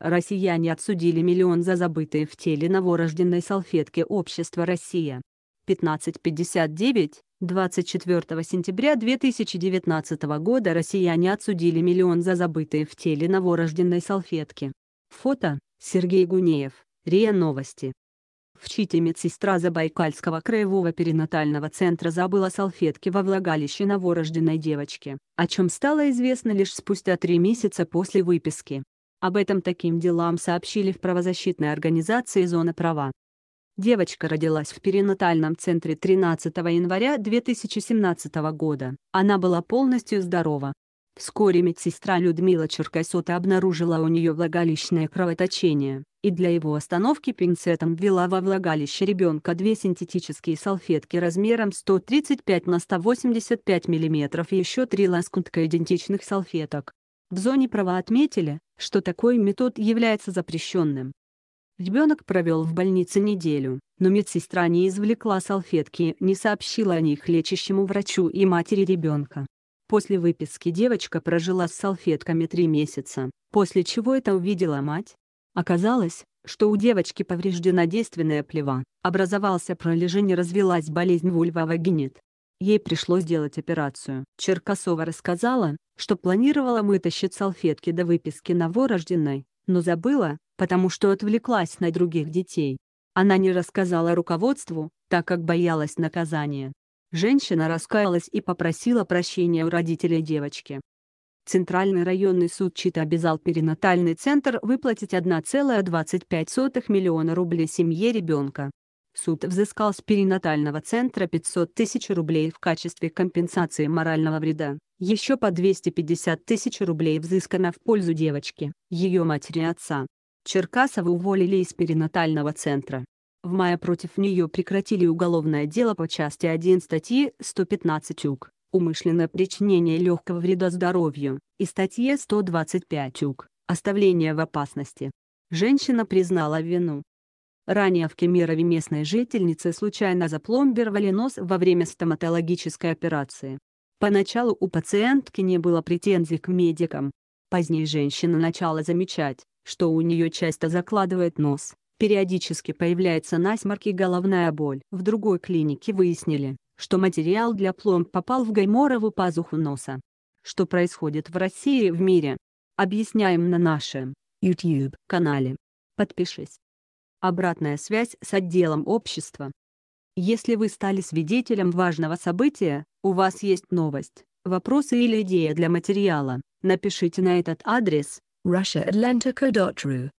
Россияне отсудили миллион за забытые в теле новорожденной салфетки общества «Россия». 1559, 24 сентября 2019 года россияне отсудили миллион за забытые в теле новорожденной салфетки. Фото – Сергей Гунеев, РИА Новости. В Чите медсестра Забайкальского краевого перинатального центра забыла салфетки во влагалище новорожденной девочки, о чем стало известно лишь спустя три месяца после выписки. Об этом таким делам сообщили в правозащитной организации «Зона права». Девочка родилась в перинатальном центре 13 января 2017 года. Она была полностью здорова. Вскоре медсестра Людмила Черкасота обнаружила у нее влагалищное кровоточение, и для его остановки пинцетом ввела во влагалище ребенка две синтетические салфетки размером 135 на 185 мм и еще три лоскутка идентичных салфеток. В зоне права отметили, что такой метод является запрещенным. Ребенок провел в больнице неделю, но медсестра не извлекла салфетки, не сообщила о них лечащему врачу и матери ребенка. После выписки девочка прожила с салфетками три месяца, после чего это увидела мать. Оказалось, что у девочки повреждена действенная плева, образовался пролежень и развелась болезнь вульвовагинит. Ей пришлось делать операцию. Черкасова рассказала, что планировала вытащить салфетки до выписки новорожденной, но забыла, потому что отвлеклась на других детей. Она не рассказала руководству, так как боялась наказания. Женщина раскаялась и попросила прощения у родителей девочки. Центральный районный суд Чита обязал перинатальный центр выплатить 1,25 миллиона рублей семье ребенка. Суд взыскал с перинатального центра 500 тысяч рублей в качестве компенсации морального вреда. Еще по 250 тысяч рублей взыскано в пользу девочки, ее матери и отца. Черкасову уволили из перинатального центра. В мае против нее прекратили уголовное дело по части 1 статьи 115 УК «Умышленное причинение легкого вреда здоровью» и статье 125 УК «Оставление в опасности». Женщина признала вину, Ранее в Кемерове местной жительницы случайно запломбировали нос во время стоматологической операции. Поначалу у пациентки не было претензий к медикам. Позднее женщина начала замечать, что у нее часто закладывает нос, периодически появляется насморк и головная боль. В другой клинике выяснили, что материал для пломб попал в гайморову пазуху носа. Что происходит в России и в мире? Объясняем на нашем YouTube-канале. Подпишись. Обратная связь с отделом общества. Если вы стали свидетелем важного события, у вас есть новость, вопросы или идея для материала. Напишите на этот адрес russiaatlantica.ru